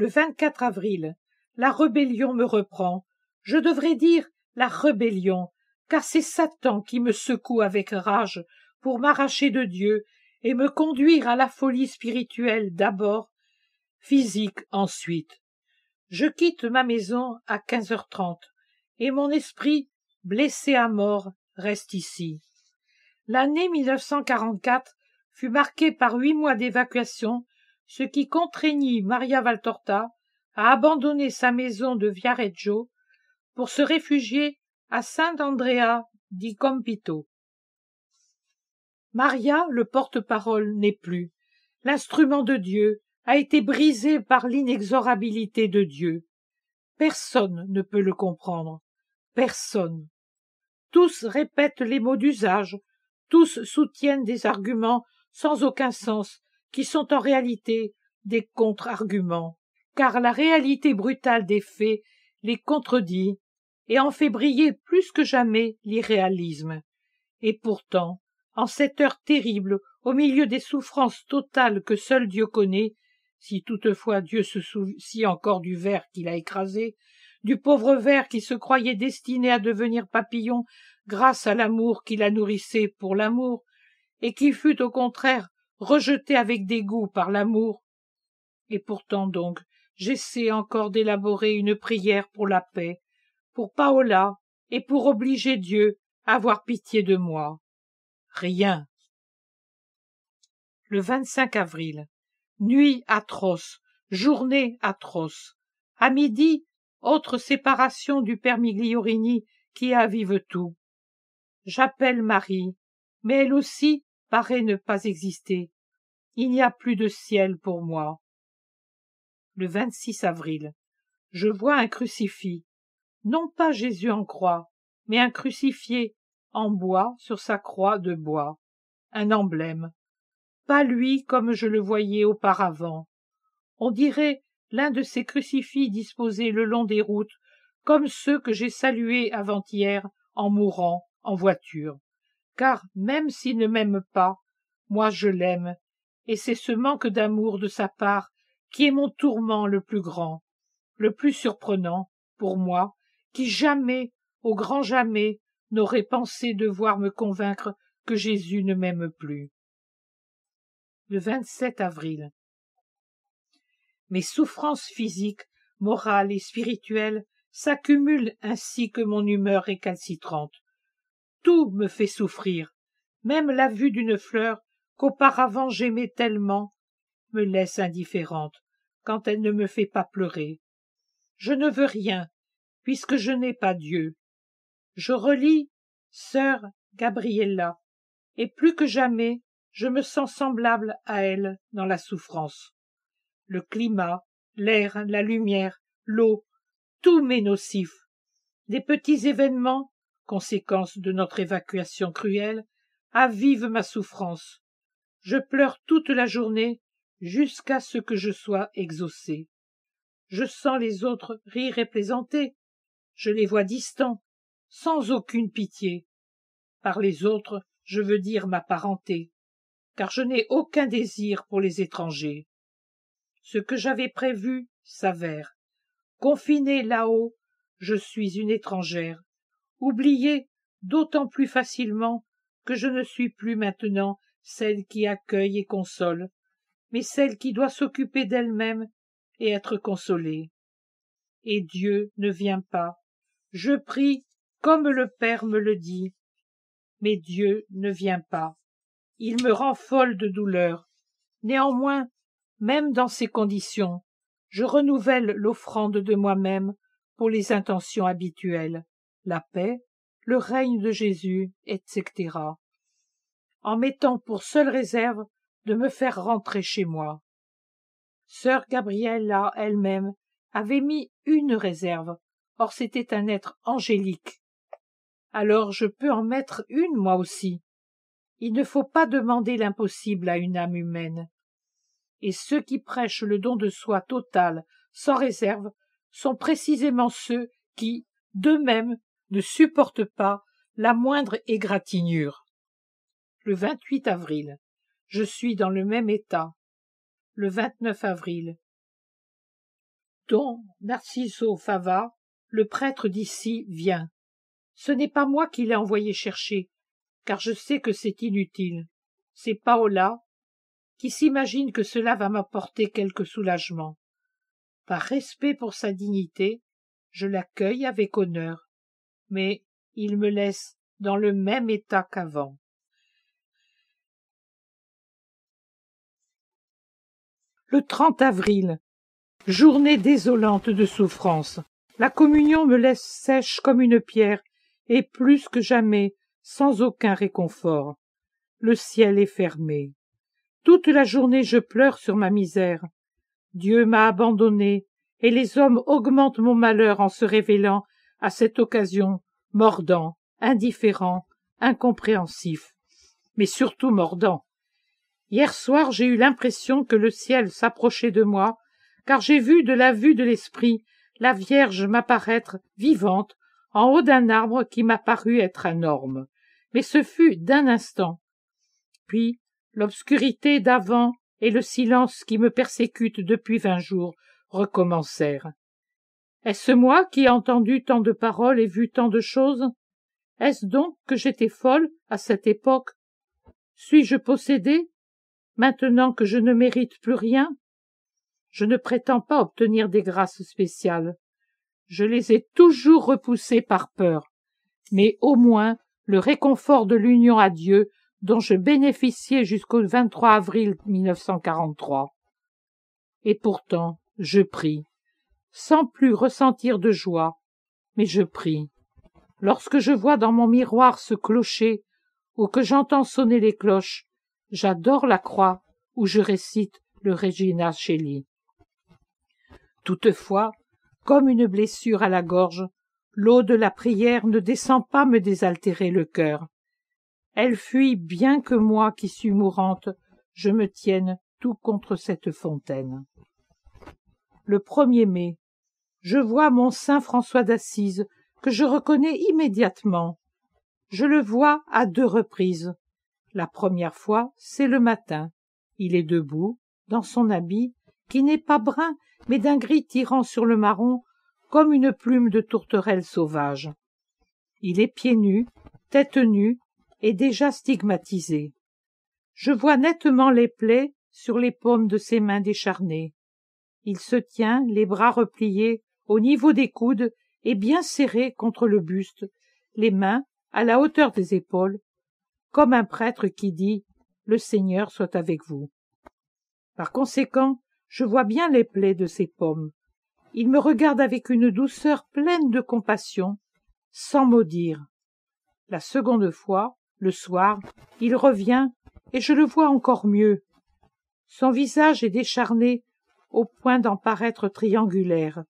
le 24 avril, la rébellion me reprend. Je devrais dire la rébellion, car c'est Satan qui me secoue avec rage pour m'arracher de Dieu et me conduire à la folie spirituelle d'abord, physique ensuite. Je quitte ma maison à quinze heures trente et mon esprit, blessé à mort, reste ici. L'année 1944 fut marquée par huit mois d'évacuation ce qui contraignit Maria Valtorta à abandonner sa maison de Viareggio pour se réfugier à Saint-Andrea di Compito. Maria, le porte-parole, n'est plus. L'instrument de Dieu a été brisé par l'inexorabilité de Dieu. Personne ne peut le comprendre. Personne. Tous répètent les mots d'usage, tous soutiennent des arguments sans aucun sens, qui sont en réalité des contre-arguments, car la réalité brutale des faits les contredit et en fait briller plus que jamais l'irréalisme. Et pourtant, en cette heure terrible, au milieu des souffrances totales que seul Dieu connaît, si toutefois Dieu se soucie encore du ver qu'il a écrasé, du pauvre ver qui se croyait destiné à devenir papillon grâce à l'amour qu'il a nourrissé pour l'amour, et qui fut au contraire rejeté avec dégoût par l'amour. Et pourtant donc, j'essaie encore d'élaborer une prière pour la paix, pour Paola, et pour obliger Dieu à avoir pitié de moi. Rien. Le 25 avril. Nuit atroce, journée atroce. À midi, autre séparation du père Migliorini qui avive tout. J'appelle Marie, mais elle aussi paraît ne pas exister. Il n'y a plus de ciel pour moi. Le 26 avril. Je vois un crucifix. Non pas Jésus en croix, mais un crucifié en bois sur sa croix de bois. Un emblème. Pas lui comme je le voyais auparavant. On dirait l'un de ces crucifix disposés le long des routes, comme ceux que j'ai salués avant-hier en mourant en voiture car même s'il ne m'aime pas, moi je l'aime, et c'est ce manque d'amour de sa part qui est mon tourment le plus grand, le plus surprenant, pour moi, qui jamais, au grand jamais, n'aurait pensé devoir me convaincre que Jésus ne m'aime plus. Le 27 avril. Mes souffrances physiques, morales et spirituelles s'accumulent ainsi que mon humeur récalcitrante tout me fait souffrir, même la vue d'une fleur qu'auparavant j'aimais tellement me laisse indifférente quand elle ne me fait pas pleurer. Je ne veux rien, puisque je n'ai pas Dieu. Je relis sœur Gabriella, et plus que jamais je me sens semblable à elle dans la souffrance. Le climat, l'air, la lumière, l'eau, tout m'est nocif. Des petits événements conséquence de notre évacuation cruelle, avive ma souffrance. Je pleure toute la journée jusqu'à ce que je sois exaucé. Je sens les autres rire et plaisanter. Je les vois distants, sans aucune pitié. Par les autres, je veux dire ma parenté, car je n'ai aucun désir pour les étrangers. Ce que j'avais prévu s'avère. Confinée là-haut, je suis une étrangère, oubliée d'autant plus facilement que je ne suis plus maintenant celle qui accueille et console, mais celle qui doit s'occuper d'elle-même et être consolée. Et Dieu ne vient pas. Je prie comme le Père me le dit, mais Dieu ne vient pas. Il me rend folle de douleur. Néanmoins, même dans ces conditions, je renouvelle l'offrande de moi-même pour les intentions habituelles la paix, le règne de Jésus, etc., en mettant pour seule réserve de me faire rentrer chez moi. Sœur Gabriella elle-même avait mis une réserve, or c'était un être angélique. Alors je peux en mettre une moi aussi. Il ne faut pas demander l'impossible à une âme humaine. Et ceux qui prêchent le don de soi total, sans réserve, sont précisément ceux qui, d'eux-mêmes, ne supporte pas la moindre égratignure. Le 28 avril, je suis dans le même état. Le 29 avril, Don Narciso Fava, le prêtre d'ici, vient. Ce n'est pas moi qui l'ai envoyé chercher, car je sais que c'est inutile. C'est Paola qui s'imagine que cela va m'apporter quelque soulagement. Par respect pour sa dignité, je l'accueille avec honneur mais il me laisse dans le même état qu'avant. Le 30 avril, journée désolante de souffrance. La communion me laisse sèche comme une pierre et plus que jamais sans aucun réconfort. Le ciel est fermé. Toute la journée je pleure sur ma misère. Dieu m'a abandonné et les hommes augmentent mon malheur en se révélant à cette occasion, mordant, indifférent, incompréhensif, mais surtout mordant. Hier soir, j'ai eu l'impression que le ciel s'approchait de moi, car j'ai vu de la vue de l'esprit la Vierge m'apparaître vivante en haut d'un arbre qui m'a paru être énorme, Mais ce fut d'un instant. Puis, l'obscurité d'avant et le silence qui me persécute depuis vingt jours recommencèrent. Est-ce moi qui ai entendu tant de paroles et vu tant de choses Est-ce donc que j'étais folle à cette époque Suis-je possédée maintenant que je ne mérite plus rien Je ne prétends pas obtenir des grâces spéciales. Je les ai toujours repoussées par peur. Mais au moins, le réconfort de l'union à Dieu dont je bénéficiais jusqu'au 23 avril 1943. Et pourtant, je prie sans plus ressentir de joie, mais je prie. Lorsque je vois dans mon miroir ce clocher, ou que j'entends sonner les cloches, j'adore la croix, où je récite le Regina Shelley. Toutefois, comme une blessure à la gorge, l'eau de la prière ne descend pas me désaltérer le cœur. Elle fuit bien que moi qui suis mourante, je me tienne tout contre cette fontaine. Le 1 mai, je vois mon saint François d'Assise, que je reconnais immédiatement. Je le vois à deux reprises. La première fois, c'est le matin. Il est debout, dans son habit, qui n'est pas brun, mais d'un gris tirant sur le marron, comme une plume de tourterelle sauvage. Il est pieds nus, tête nue, et déjà stigmatisé. Je vois nettement les plaies sur les paumes de ses mains décharnées. Il se tient, les bras repliés, au niveau des coudes et bien serré contre le buste, les mains à la hauteur des épaules, comme un prêtre qui dit Le Seigneur soit avec vous. Par conséquent, je vois bien les plaies de ses pommes. Il me regarde avec une douceur pleine de compassion, sans maudire. La seconde fois, le soir, il revient et je le vois encore mieux. Son visage est décharné au point d'en paraître triangulaire.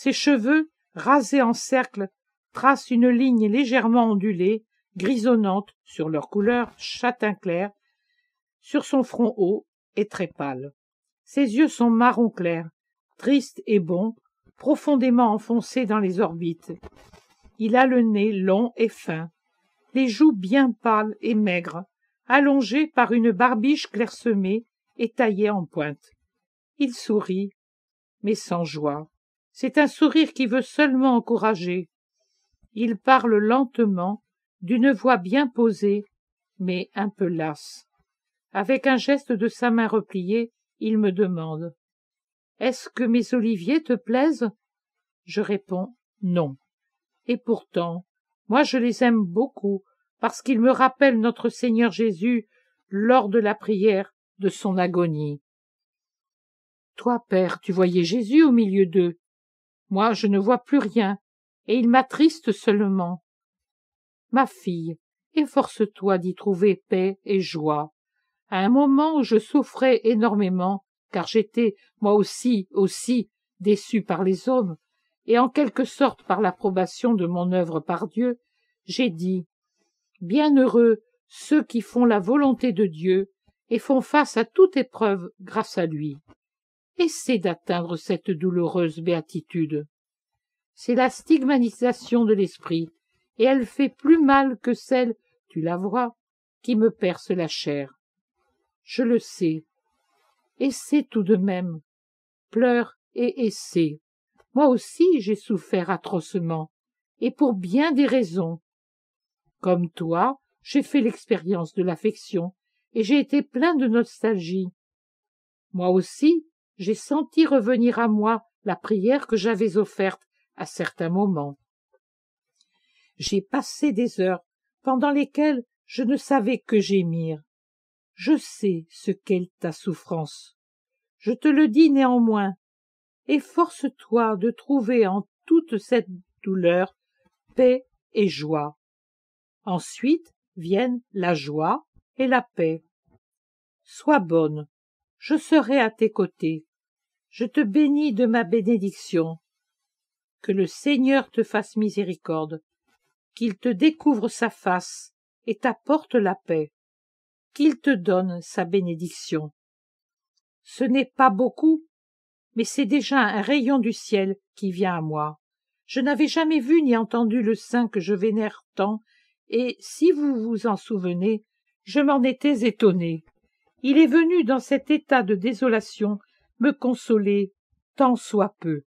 Ses cheveux, rasés en cercle, tracent une ligne légèrement ondulée, grisonnante sur leur couleur châtain clair, sur son front haut et très pâle. Ses yeux sont marron clair, tristes et bons, profondément enfoncés dans les orbites. Il a le nez long et fin, les joues bien pâles et maigres, allongées par une barbiche clairsemée et taillée en pointe. Il sourit, mais sans joie. C'est un sourire qui veut seulement encourager. Il parle lentement, d'une voix bien posée, mais un peu lasse. Avec un geste de sa main repliée, il me demande Est-ce que mes oliviers te plaisent Je réponds Non. Et pourtant, moi je les aime beaucoup, parce qu'ils me rappellent notre Seigneur Jésus lors de la prière de son agonie. Toi, Père, tu voyais Jésus au milieu d'eux. Moi, je ne vois plus rien, et il m'attriste seulement. Ma fille, efforce-toi d'y trouver paix et joie. À un moment où je souffrais énormément, car j'étais, moi aussi, aussi, déçu par les hommes, et en quelque sorte par l'approbation de mon œuvre par Dieu, j'ai dit Bienheureux ceux qui font la volonté de Dieu et font face à toute épreuve grâce à lui essaie d'atteindre cette douloureuse béatitude. C'est la stigmatisation de l'esprit, et elle fait plus mal que celle, tu la vois, qui me perce la chair. Je le sais. Essaie tout de même. Pleure et essaie. Moi aussi j'ai souffert atrocement, et pour bien des raisons. Comme toi, j'ai fait l'expérience de l'affection, et j'ai été plein de nostalgie. Moi aussi, j'ai senti revenir à moi la prière que j'avais offerte à certains moments. J'ai passé des heures pendant lesquelles je ne savais que gémir. Je sais ce qu'est ta souffrance. Je te le dis néanmoins. Efforce-toi de trouver en toute cette douleur paix et joie. Ensuite viennent la joie et la paix. Sois bonne, je serai à tes côtés je te bénis de ma bénédiction. Que le Seigneur te fasse miséricorde, qu'il te découvre sa face et t'apporte la paix, qu'il te donne sa bénédiction. Ce n'est pas beaucoup, mais c'est déjà un rayon du ciel qui vient à moi. Je n'avais jamais vu ni entendu le saint que je vénère tant, et si vous vous en souvenez, je m'en étais étonné. Il est venu dans cet état de désolation me consoler tant soit peu.